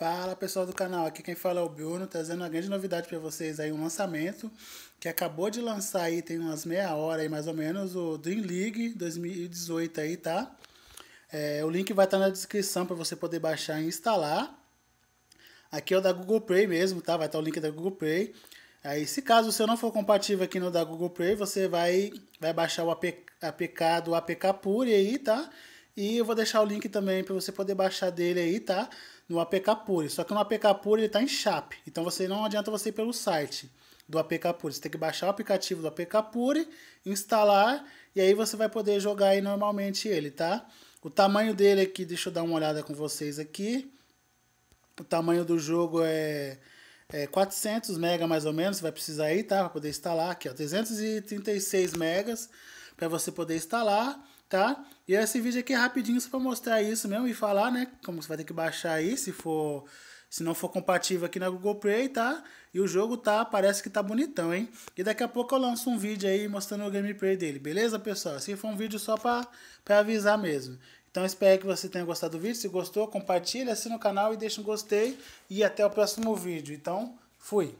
Fala pessoal do canal, aqui quem fala é o Bruno, trazendo uma grande novidade para vocês aí, um lançamento que acabou de lançar aí, tem umas meia hora aí mais ou menos, o Dream League 2018 aí, tá? É, o link vai estar tá na descrição para você poder baixar e instalar. Aqui é o da Google Play mesmo, tá? Vai estar tá o link da Google Play. Aí, se caso o seu não for compatível aqui no da Google Play, você vai, vai baixar o APK, APK do APK Pure aí, tá? E eu vou deixar o link também para você poder baixar dele aí, tá? No APK Pure. Só que no APK Pure ele tá em chap. Então você não adianta você ir pelo site do APK Pure. Você tem que baixar o aplicativo do APK Pure, instalar e aí você vai poder jogar aí normalmente ele, tá? O tamanho dele aqui, deixa eu dar uma olhada com vocês aqui. O tamanho do jogo é é, 400 mega mais ou menos, você vai precisar aí, tá? Para poder instalar aqui, ó, 336 megas para você poder instalar, tá? E esse vídeo aqui é rapidinho só para mostrar isso mesmo e falar, né? Como você vai ter que baixar aí, se for, se não for compatível aqui na Google Play, tá? E o jogo tá, parece que tá bonitão, hein? E daqui a pouco eu lanço um vídeo aí mostrando o gameplay dele, beleza, pessoal? Se for um vídeo só para avisar mesmo. Então espero que você tenha gostado do vídeo. Se gostou, compartilha, assina o canal e deixa um gostei. E até o próximo vídeo. Então, fui!